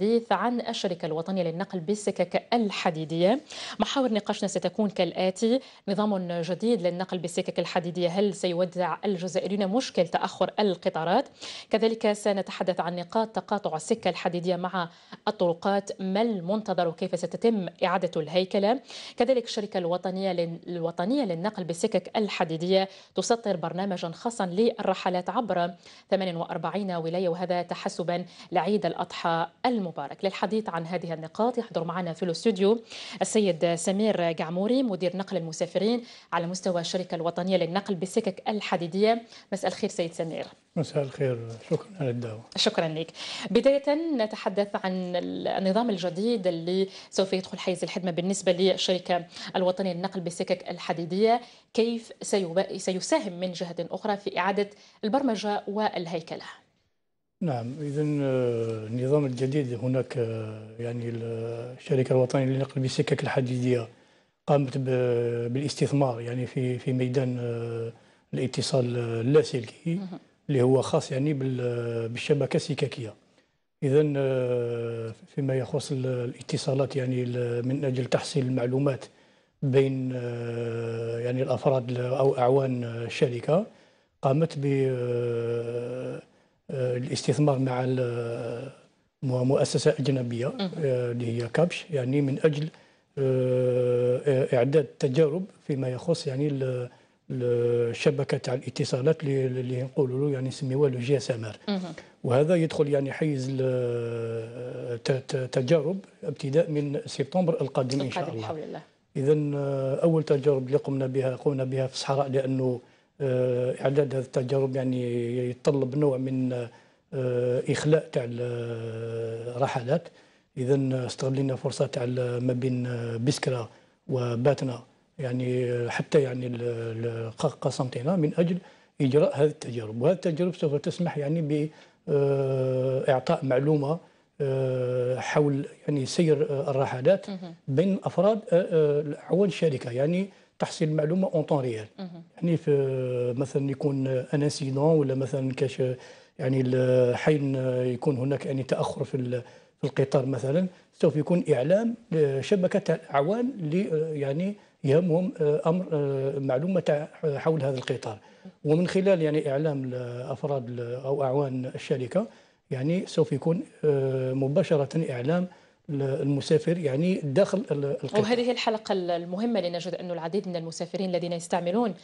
الحديث عن الشركة الوطنية للنقل بالسكك الحديدية محاور نقاشنا ستكون كالآتي نظام جديد للنقل بالسكك الحديدية هل سيودع الجزائريون مشكل تأخر القطارات كذلك سنتحدث عن نقاط تقاطع السكة الحديدية مع الطرقات ما المنتظر وكيف ستتم إعادة الهيكلة كذلك الشركة الوطنية الوطنية للنقل بالسكك الحديدية تسطر برنامجا خاصا للرحلات عبر 48 ولاية وهذا تحسبا لعيد الأضحى المنتظر مبارك للحديث عن هذه النقاط يحضر معنا في الاستوديو السيد سمير قعموري مدير نقل المسافرين على مستوى الشركة الوطنية للنقل بالسكك الحديدية مساء الخير سيد سمير مساء الخير شكرا على الدعوة شكرا لك بداية نتحدث عن النظام الجديد اللي سوف يدخل حيز الخدمة بالنسبة للشركة الوطنية للنقل بالسكك الحديدية كيف سيساهم من جهة أخرى في إعادة البرمجة والهيكلة نعم اذا آه، النظام الجديد هناك آه، يعني الشركه الوطنيه للنقل بالسكك الحديديه قامت بالاستثمار يعني في في ميدان آه، الاتصال اللاسلكي اللي هو خاص يعني بالشبكه السككيه اذا فيما يخص الاتصالات يعني من اجل تحصيل المعلومات بين يعني الافراد او اعوان الشركه قامت ب آه، الاستثمار مع آه، مؤسسه اجنبيه آه، اللي هي كابش يعني من اجل اعداد تجارب فيما يخص يعني الشبكه تاع الاتصالات اللي نقولوا له يعني نسميوها لو جي اس ام ار وهذا يدخل يعني حيز تجارب ابتداء من سبتمبر القادم ان شاء الله, الله. اذا اول تجارب اللي قمنا بها قمنا بها في الصحراء لانه آه، اعداد هذه التجارب يعني يتطلب نوع من آه، اخلاء تاع الرحلات آه، اذا استغلينا فرصه تاع ما بين بسكره وباتنا يعني حتى يعني قسنطينة من اجل اجراء هذه التجارب وهذه التجارب سوف تسمح يعني باعطاء معلومه حول يعني سير الرحلات بين افراد اعوان الشركه يعني تحصيل المعلومه اون طون ريال يعني في آه، مثلا يكون ان آه، انسيدون ولا مثلا كاش آه، يعني حين يكون هناك يعني تاخر في في القطار مثلا سوف يكون اعلام شبكه اعوان اللي يعني يهمهم امر معلومه حول هذا القطار ومن خلال يعني اعلام افراد او اعوان الشركه يعني سوف يكون مباشره اعلام المسافر يعني داخل القطار وهذه الحلقة المهمة لنجد أن العديد من المسافرين الذين يستعملون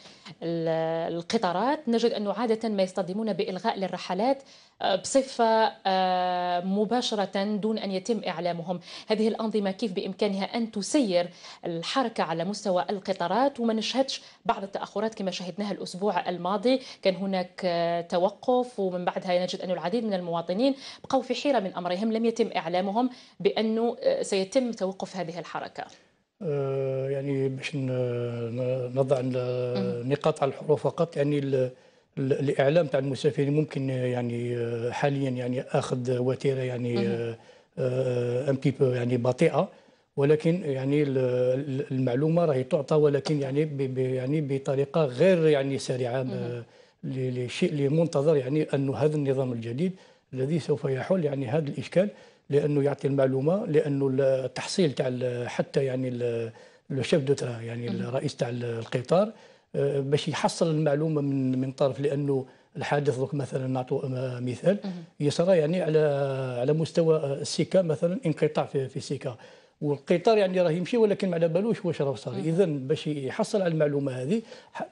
القطارات نجد أنه عادة ما يصطدمون بإلغاء للرحلات آه، بصفة آه، مباشرة دون أن يتم إعلامهم هذه الأنظمة كيف بإمكانها أن تسير الحركة على مستوى القطارات وما نشهدش بعض التأخرات كما شهدناها الأسبوع الماضي كان هناك آه، توقف ومن بعدها نجد أن العديد من المواطنين بقوا في حيرة من أمرهم لم يتم إعلامهم بأن أنه آه، سيتم توقف هذه الحركة؟ آه، يعني باش نضع النقاط على الحروف فقط يعني الاعلام تاع المسافرين ممكن يعني آه، حاليا يعني اخذ وتيره يعني ام بي يعني بطيئه ولكن يعني المعلومه راهي تعطى ولكن يعني يعني بطريقه غير يعني سريعه لشيء منتظر يعني انه هذا النظام الجديد الذي سوف يحل يعني هذا الاشكال لانه يعطي المعلومه لانه التحصيل تاع حتى يعني لو شيف دو يعني الرئيس تاع القطار آه، باش يحصل المعلومه من من طرف لانه الحادث دوك مثلا نعطوا مثال يصرى يعني على على مستوى السكه مثلا انقطاع في, في السكه والقطار يعني راه يمشي ولكن ما على بالوش واش راه صار اذا باش يحصل على المعلومه هذه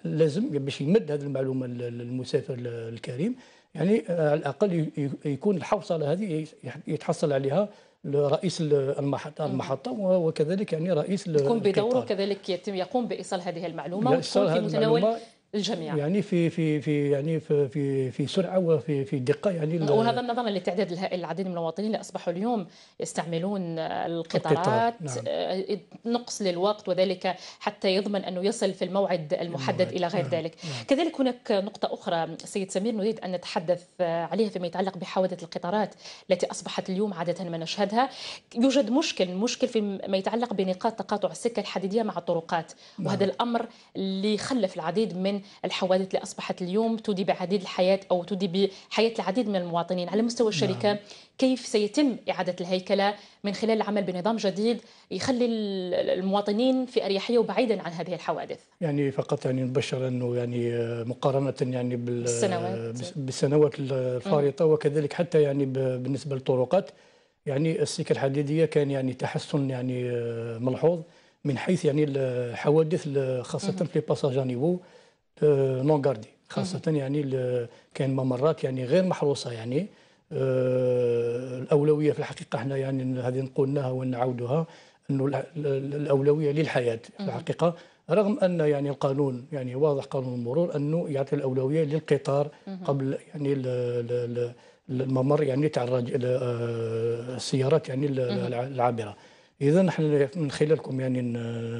لازم باش يمد هذه المعلومه للمسافر الكريم يعني آه, على الاقل يكون الحوصله هذه يتحصل عليها رئيس المحطه المحطه وكذلك يعني رئيس يكون بدوره كذلك يتم يقوم بايصال هذه المعلومه وتكون في متناول الجميع يعني في في في يعني في في, في سرعه وفي في دقه يعني وهذا نظرا للتعداد الهائل العديد من المواطنين اللي اصبحوا اليوم يستعملون آه، القطارات نعم. آه، نقص للوقت وذلك حتى يضمن انه يصل في الموعد المحدد الموعد. الى غير نعم. ذلك نعم. كذلك هناك نقطه اخرى سيد سمير نريد ان نتحدث آه، عليها فيما يتعلق بحوادث القطارات التي اصبحت اليوم عاده ما نشهدها يوجد مشكل مشكل فيما يتعلق بنقاط تقاطع السكه الحديديه مع الطرقات نعم. وهذا الامر اللي خلف العديد من الحوادث اللي أصبحت اليوم تودي بعديد الحياة أو تودي بحياة العديد من المواطنين على مستوى نعم. الشركة نعم. كيف سيتم إعادة الهيكلة من خلال العمل بنظام جديد يخلي المواطنين في أريحية وبعيدا عن هذه الحوادث يعني فقط يعني نبشر أنه يعني آه، مقارنة يعني بالسنوات, آه، بالسنوات الفارطة وكذلك حتى يعني بالنسبة للطرقات يعني السكة الحديدية كان يعني تحسن يعني آه، ملحوظ من حيث يعني الحوادث خاصة في لي باساج نيفو نون آه، غاردي خاصة يعني كان ممرات يعني غير محروسة يعني آه، الأولوية في الحقيقة احنا يعني هذه نقولناها ونعاودوها أنه الأولوية للحياة في الحقيقة رغم أن يعني القانون يعني واضح قانون المرور أنه يعطي الأولوية للقطار قبل يعني الممر يعني تاع آه، السيارات يعني العابرة إذا نحن من خلالكم يعني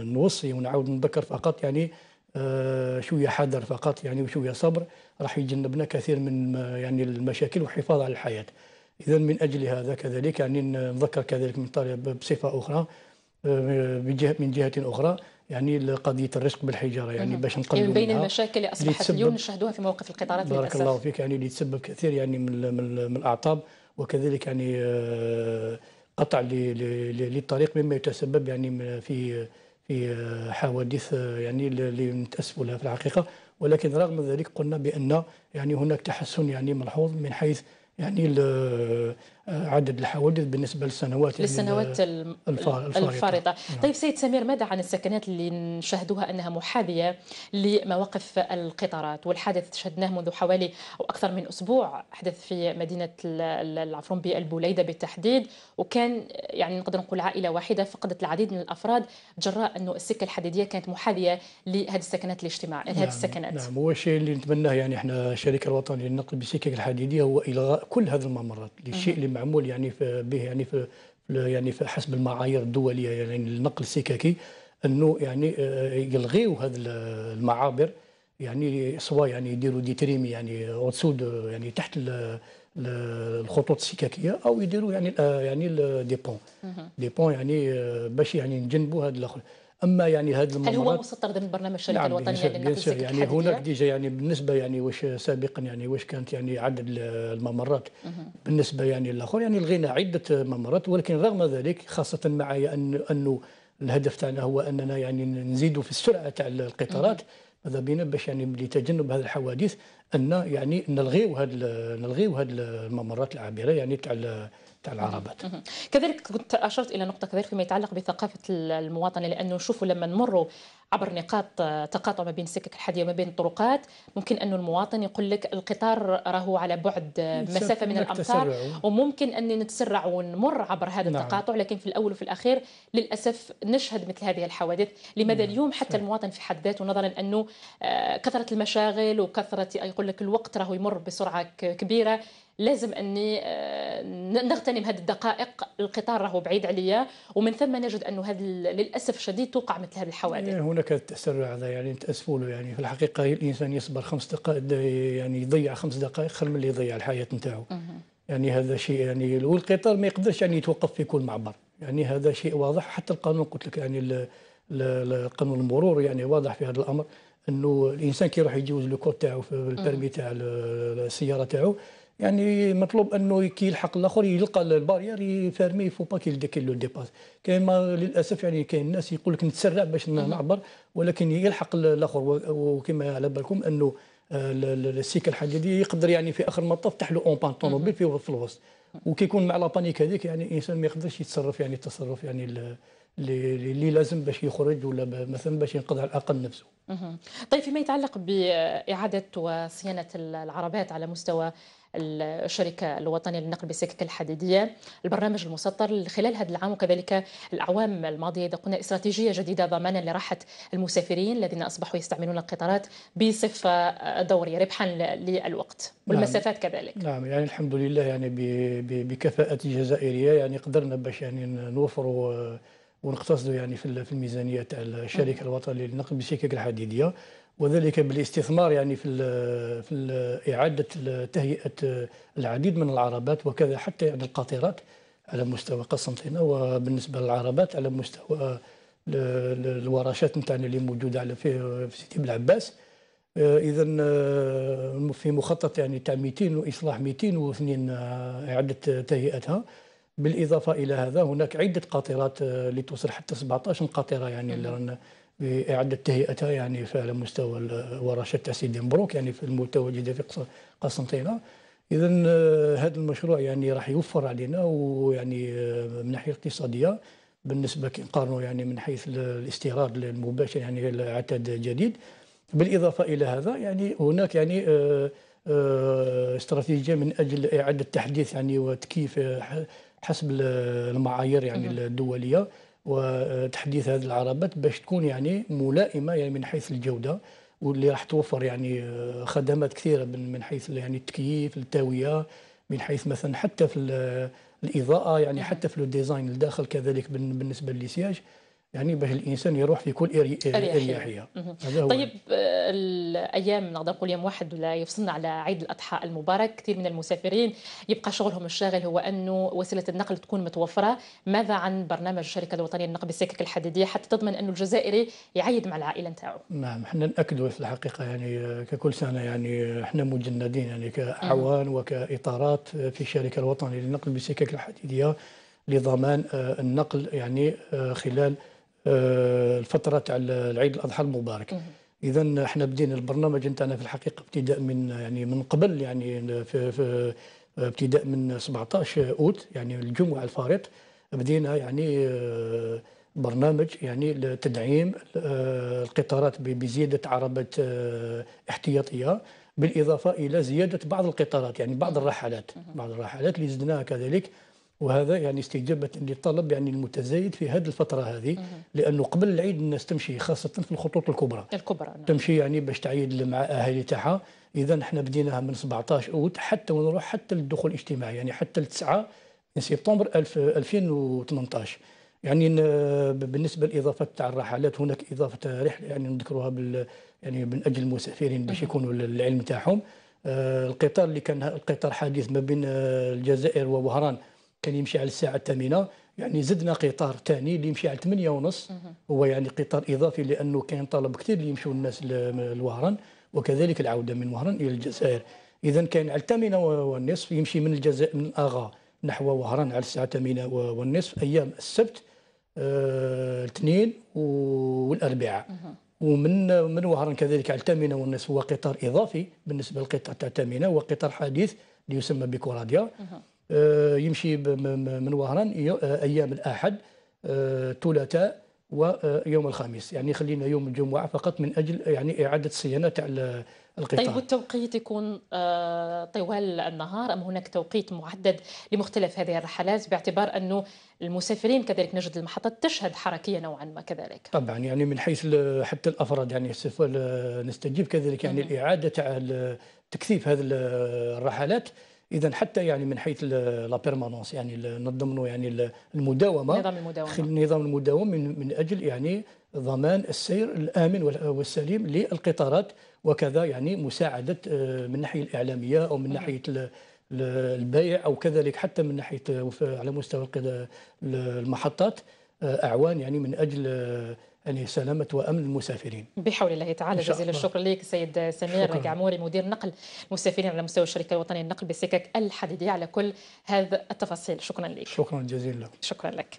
نوصي ونعاود نذكر فقط يعني آه، شويه حذر فقط يعني وشويه صبر راح يجنبنا كثير من يعني المشاكل والحفاظ على الحياه اذا من اجل هذا كذلك يعني نذكر كذلك من طالب بصفه اخرى آه، من جهه اخرى يعني قضيه الرزق بالحجاره يعني باش نقلل يعني بين المشاكل اللي اصبحت اليوم نشاهدوها في مواقف القطارات بارك للأسف. الله فيك يعني اللي تسبب كثير يعني من, من, من الاعطاب وكذلك يعني آه، قطع للطريق مما يتسبب يعني في في آه، حوادث آه، يعني اللي نتأسفوا لها في الحقيقة ولكن رغم ذلك قلنا بأن يعني هناك تحسن يعني ملحوظ من حيث يعني آه، عدد الحوادث بالنسبه للسنوات للسنوات الفارطه, الفارطة. نعم. طيب سيد سمير ماذا عن السكنات اللي نشاهدوها انها محاذيه لمواقف القطارات والحادث شهدناه منذ حوالي او اكثر من اسبوع حدث في مدينه العفرون بالبوليده بالتحديد وكان يعني نقدر نقول عائله واحده فقدت العديد من الافراد جراء انه السكه الحديديه كانت محاذيه لهذه السكنات الاجتماع نعم هذه السكنات نعم هو الشيء اللي نتمناه يعني احنا الشركه الوطنيه للنقل بالسكك الحديديه هو الغاء كل هذه الممرات لشيء اللي معمول يعني به يعني في يعني في حسب المعايير الدوليه يعني النقل السككي انه يعني آه، يلغيو هذه المعابر يعني سواء يعني يديروا دي تريمي يعني اوتسود آه، يعني تحت الخطوط السككيه او يديروا يعني آه، يعني دي بون دي بون يعني باش يعني نجنبوا هذا اما يعني هذا الممرات هل هو مسطر ضمن برنامج الشركه نعم الوطنيه للنقل يعني هناك ديجا يعني بالنسبه يعني واش سابقا يعني واش كانت يعني عدد الممرات بالنسبه يعني للاخر يعني لغينا عده ممرات ولكن رغم ذلك خاصه معي ان انه الهدف تاعنا هو اننا يعني نزيدوا في السرعه تاع القطارات ماذا بينا باش يعني لتجنب هذه الحوادث ان يعني نلغيو هذه نلغيو هذه الممرات العابره يعني تاع حتى العربة كذلك كنت أشرت إلى نقطة كذلك فيما يتعلق بثقافة المواطنة لأنه نشوفوا لما نمروا عبر نقاط آه، تقاطع ما بين السكك الحادية وما بين الطرقات ممكن أن المواطن يقول لك القطار راهو على بعد آه، مسافة من الأمتار وممكن أن نتسرع ونمر عبر هذا نعم. التقاطع لكن في الأول وفي الأخير للأسف نشهد مثل هذه الحوادث لماذا نعم. اليوم حتى المواطن في حد ذاته نظرا أنه آه، كثرة المشاغل وكثرة يقول لك الوقت راهو يمر بسرعة كبيرة لازم اني نغتنم هذه الدقائق القطار راهو بعيد عليا ومن ثم نجد انه هذا للاسف الشديد توقع مثل هذه الحوادث يعني هناك كاد التسرع هذا يعني نتأسفوا له يعني في الحقيقه الانسان يصبر خمس دقائق يعني يضيع خمس دقائق خير من اللي يضيع الحياه نتاعو يعني هذا شيء يعني والقطار ما يقدرش يعني يتوقف في كل معبر يعني هذا شيء واضح حتى القانون قلت لك يعني قانون المرور يعني واضح في هذا الامر انه الانسان كي يروح يجوز لو تاعو في البرمي تاع السياره تاعو يعني مطلوب انه كي يلحق الاخر يلقى البارير يفارمي فو با كي يلقى لو ديباس كاين ما للاسف يعني كاين الناس يقول لك نتسرع باش نعبر ولكن يلحق الاخر وكما على بالكم انه آه، السيكل الحديدي يقدر يعني في اخر تفتح له اون بان طوموبيل في الوسط وكيكون مع لابانيك هذيك يعني الانسان ما يقدرش يتصرف يعني التصرف يعني اللي لازم باش يخرج ولا مثلا باش ينقذ على الاقل نفسه. طيب فيما يتعلق باعاده وصيانه العربات على مستوى الشركة الوطنية للنقل بالسكك الحديدية البرنامج المسطر خلال هذا العام وكذلك الأعوام الماضية إذا قلنا استراتيجية جديدة ضمانا لراحة المسافرين الذين أصبحوا يستعملون القطارات بصفة دورية ربحا للوقت والمسافات نعم. كذلك نعم يعني الحمد لله يعني بكفاءة جزائرية يعني قدرنا باش يعني نوفروا ونقتصدوا يعني في الميزانيه تاع الشركه الوطنيه للنقل بالسكك الحديديه وذلك بالاستثمار يعني في في اعاده تهيئه العديد من العربات وكذا حتى يعني القاطرات على مستوى قسنطينه وبالنسبه للعربات على مستوى الورشات نتاعنا اللي موجوده على في سيدي بلعباس اذا آه، آه، في مخطط يعني تاع 200 واصلاح 202 آه، اعاده تهيئتها بالاضافه الى هذا هناك عده قاطرات آه، توصل حتى 17 قاطره يعني اللي رانا باعاده تهيئتها يعني على مستوى الورشه تاع سيدي مبروك يعني في المتواجده في قسنطينه اذا آه، هذا المشروع يعني راح يوفر علينا ويعني آه، من ناحيه اقتصاديه بالنسبه كي نقارنوا يعني من حيث الاستيراد المباشر يعني العتاد جديد بالاضافه الى هذا يعني هناك يعني استراتيجيه من اجل اعاده تحديث يعني وتكييف حسب المعايير يعني الدوليه وتحديث هذه العربات باش تكون يعني ملائمه يعني من حيث الجوده واللي راح توفر يعني آه، خدمات كثيره من حيث يعني التكييف التاويه من حيث مثلا حتى في الاضاءه يعني حتى في الديزاين الداخل كذلك بالنسبه للسياج يعني باش الانسان يروح في كل اريحيه طيب الايام نقدر نقول يوم واحد ولا يفصلنا على عيد الاضحى المبارك كثير من المسافرين يبقى شغلهم الشاغل هو انه وسيله النقل تكون متوفره ماذا عن برنامج الشركه الوطنيه للنقل بالسكك الحديديه حتى تضمن انه الجزائري يعيد مع العائله نتاعو نعم احنا ناكدوا في الحقيقه يعني ككل سنه يعني احنا مجندين يعني كاعوان وكاطارات في الشركه الوطنيه للنقل بالسكك الحديديه لضمان آه، النقل يعني آه، خلال آه، الفتره تاع العيد الاضحى المبارك اذا احنا بدينا البرنامج نتاعنا في الحقيقه ابتداء من يعني من قبل يعني في, في ابتداء من 17 اوت يعني الجمعه الفارط بدينا يعني آه، برنامج يعني لتدعيم آه، القطارات بزياده عربات احتياطيه بالاضافه الى زياده بعض القطارات يعني بعض الرحلات بعض الرحلات اللي زدناها كذلك وهذا يعني استجابة للطلب يعني المتزايد في هذه الفترة هذه لأنه قبل العيد الناس تمشي خاصة في الخطوط الكبرى الكبرى نعم. تمشي يعني باش تعيد مع أهالي تاعها إذا احنا بديناها من 17 أوت حتى ونروح حتى للدخول الاجتماعي يعني حتى لتسعة من سبتمبر 2018 يعني بالنسبة لإضافة تاع الرحلات هناك إضافة رحلة يعني نذكروها بال يعني من أجل المسافرين باش يكونوا العلم تاعهم آه، القطار اللي كان القطار حديث ما بين آه، الجزائر ووهران كان يمشي على الساعه الثامنه يعني زدنا قطار ثاني اللي يمشي على 8 ونص هو يعني قطار اضافي لانه كاين طلب كثير اللي يمشوا الناس لوهران وكذلك العوده من وهران الى الجزائر اذا كان على الثامنه والنصف يمشي من الجزائر من اغا نحو وهران على الساعه 8 والنصف ايام السبت آه، الاثنين آه والاربعاء ومن من وهران كذلك على الثامنه والنصف هو قطار اضافي بالنسبه للقطار تاع الثامنه هو قطار حديث اللي يسمى بكوراديا آه، يمشي من وهران آه، ايام الاحد الثلاثاء آه، ويوم الخميس يعني خلينا يوم الجمعه فقط من اجل يعني اعاده الصيانه تاع القطار طيب والتوقيت يكون طوال النهار ام هناك توقيت محدد لمختلف هذه الرحلات باعتبار انه المسافرين كذلك نجد المحطات تشهد حركيه نوعا ما كذلك طبعا يعني من حيث حتى الافراد يعني سوف نستجيب كذلك يعني الاعاده نعم. تاع تكثيف هذه الرحلات اذا حتى يعني من حيث لا بيرمانونس يعني نضمنوا يعني المداومه نظام المداومه نظام المداوم من, من اجل يعني ضمان السير الامن والسليم للقطارات وكذا يعني مساعده آه، من الناحيه الاعلاميه او من ناحيه البيع او كذلك حتى من ناحيه آه، على مستوى المحطات آه، اعوان يعني من اجل يعني سلامة وأمن المسافرين بحول الله تعالى جزيل الشكر لك سيد سمير القعموري مدير نقل مسافرين على مستوى الشركة الوطنية للنقل بالسكك الحديدية على كل هذا التفاصيل شكرا لك شكرا جزيلا لك شكرا لك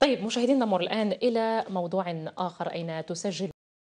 طيب مشاهدينا نمر الآن إلى موضوع آخر أين تسجل